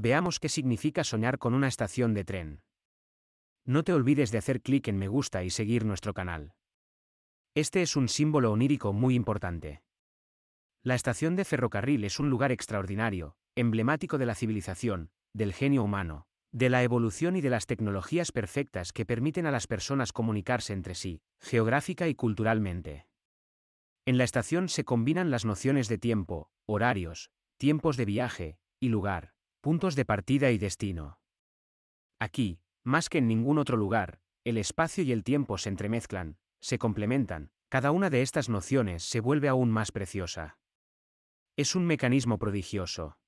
Veamos qué significa soñar con una estación de tren. No te olvides de hacer clic en me gusta y seguir nuestro canal. Este es un símbolo onírico muy importante. La estación de ferrocarril es un lugar extraordinario, emblemático de la civilización, del genio humano, de la evolución y de las tecnologías perfectas que permiten a las personas comunicarse entre sí, geográfica y culturalmente. En la estación se combinan las nociones de tiempo, horarios, tiempos de viaje y lugar, Puntos de partida y destino. Aquí, más que en ningún otro lugar, el espacio y el tiempo se entremezclan, se complementan, cada una de estas nociones se vuelve aún más preciosa. Es un mecanismo prodigioso.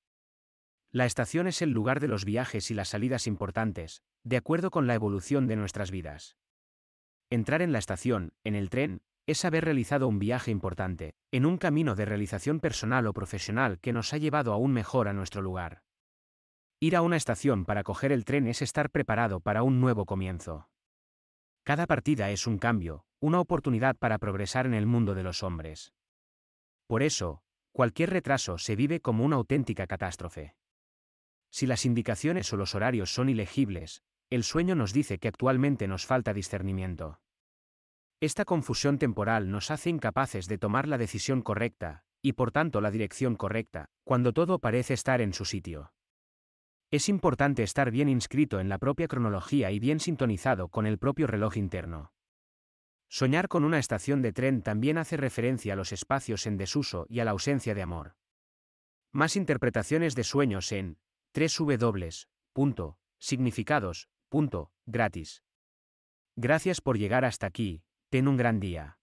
La estación es el lugar de los viajes y las salidas importantes, de acuerdo con la evolución de nuestras vidas. Entrar en la estación, en el tren, es haber realizado un viaje importante, en un camino de realización personal o profesional que nos ha llevado aún mejor a nuestro lugar. Ir a una estación para coger el tren es estar preparado para un nuevo comienzo. Cada partida es un cambio, una oportunidad para progresar en el mundo de los hombres. Por eso, cualquier retraso se vive como una auténtica catástrofe. Si las indicaciones o los horarios son ilegibles, el sueño nos dice que actualmente nos falta discernimiento. Esta confusión temporal nos hace incapaces de tomar la decisión correcta, y por tanto la dirección correcta, cuando todo parece estar en su sitio. Es importante estar bien inscrito en la propia cronología y bien sintonizado con el propio reloj interno. Soñar con una estación de tren también hace referencia a los espacios en desuso y a la ausencia de amor. Más interpretaciones de sueños en gratis. Gracias por llegar hasta aquí, ten un gran día.